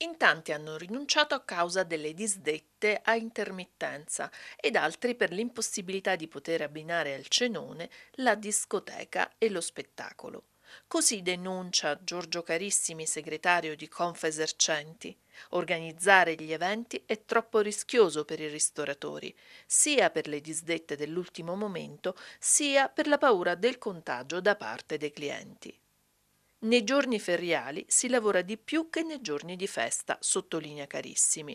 In tanti hanno rinunciato a causa delle disdette a intermittenza ed altri per l'impossibilità di poter abbinare al cenone la discoteca e lo spettacolo. Così denuncia Giorgio Carissimi, segretario di Confesercenti. Organizzare gli eventi è troppo rischioso per i ristoratori, sia per le disdette dell'ultimo momento, sia per la paura del contagio da parte dei clienti. Nei giorni feriali si lavora di più che nei giorni di festa, sottolinea Carissimi.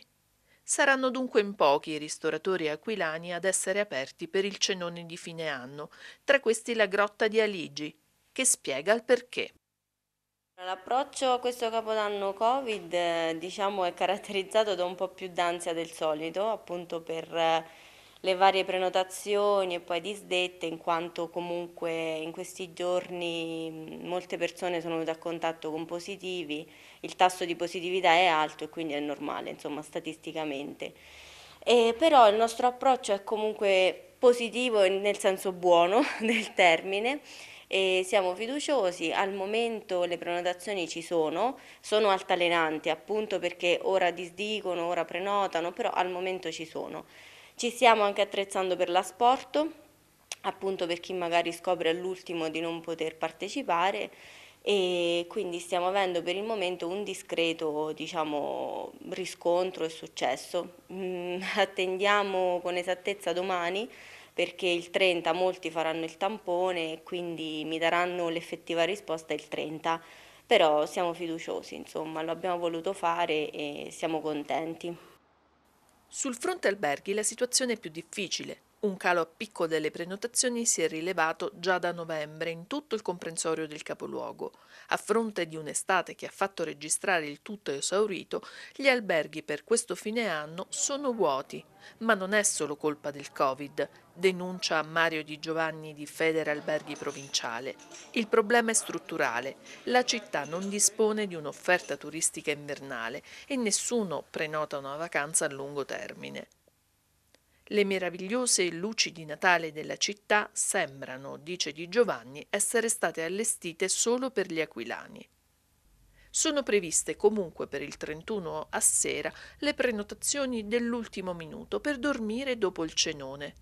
Saranno dunque in pochi i ristoratori aquilani ad essere aperti per il cenone di fine anno, tra questi la grotta di Aligi, che spiega il perché. L'approccio a questo capodanno Covid eh, diciamo, è caratterizzato da un po' più d'ansia del solito, appunto per eh, le varie prenotazioni e poi disdette in quanto comunque in questi giorni molte persone sono venute a contatto con positivi, il tasso di positività è alto e quindi è normale insomma statisticamente. E però il nostro approccio è comunque positivo nel senso buono del termine e siamo fiduciosi, al momento le prenotazioni ci sono, sono altalenanti appunto perché ora disdicono, ora prenotano, però al momento ci sono. Ci stiamo anche attrezzando per l'asporto, appunto per chi magari scopre all'ultimo di non poter partecipare e quindi stiamo avendo per il momento un discreto diciamo, riscontro e successo. Mm, attendiamo con esattezza domani perché il 30 molti faranno il tampone e quindi mi daranno l'effettiva risposta il 30, però siamo fiduciosi, insomma, lo abbiamo voluto fare e siamo contenti. Sul fronte alberghi la situazione è più difficile. Un calo a picco delle prenotazioni si è rilevato già da novembre in tutto il comprensorio del capoluogo. A fronte di un'estate che ha fatto registrare il tutto esaurito, gli alberghi per questo fine anno sono vuoti. Ma non è solo colpa del Covid, denuncia Mario Di Giovanni di Federalberghi Provinciale. Il problema è strutturale. La città non dispone di un'offerta turistica invernale e nessuno prenota una vacanza a lungo termine. Le meravigliose luci di Natale della città sembrano, dice Di Giovanni, essere state allestite solo per gli aquilani. Sono previste comunque per il 31 a sera le prenotazioni dell'ultimo minuto per dormire dopo il cenone.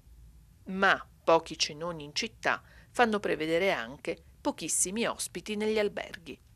Ma pochi cenoni in città fanno prevedere anche pochissimi ospiti negli alberghi.